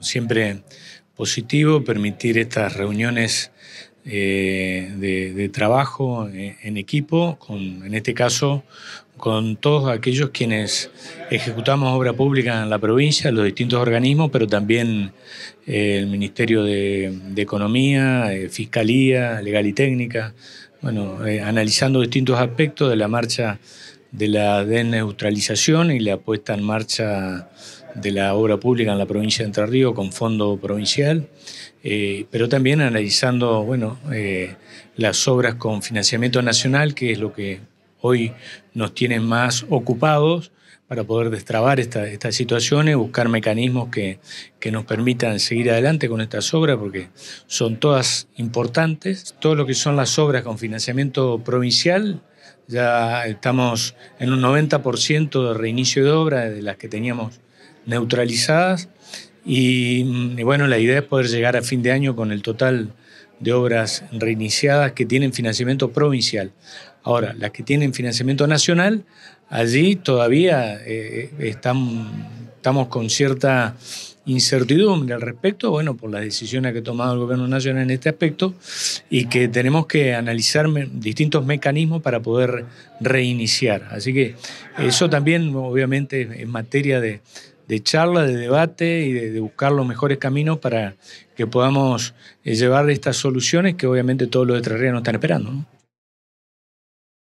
Siempre positivo permitir estas reuniones eh, de, trabajo eh, en equipo, en este caso con todos aquellos quienes ejecutamos obra pública en la provincia, los distintos organismos, pero también eh, el Ministerio de, Economía, Fiscalía, Legal y Técnica, bueno, analizando distintos aspectos de la marcha de la desneutralización y la puesta en marcha de la obra pública en la provincia de Entre Ríos con fondo provincial, eh, pero también analizando bueno, eh, las obras con financiamiento nacional, que es lo que hoy nos tiene más ocupados para poder destrabar esta, estas situaciones, buscar mecanismos que, que, nos permitan seguir adelante con estas obras, porque son todas importantes. Todo lo que son las obras con financiamiento provincial ya estamos en un 90% de reinicio de obras, de las que teníamos neutralizadas. Y, bueno, la idea es poder llegar a fin de año con el total de obras reiniciadas que tienen financiamiento provincial. Ahora, las que tienen financiamiento nacional, allí todavía eh, están estamos con cierta incertidumbre al respecto, bueno, por las decisiones que ha tomado el gobierno nacional en este aspecto y que tenemos que analizar distintos mecanismos para poder reiniciar. Así que eso también obviamente en materia de, charla, de debate y de, buscar los mejores caminos para que podamos eh, llevar estas soluciones que obviamente todos los de no están esperando.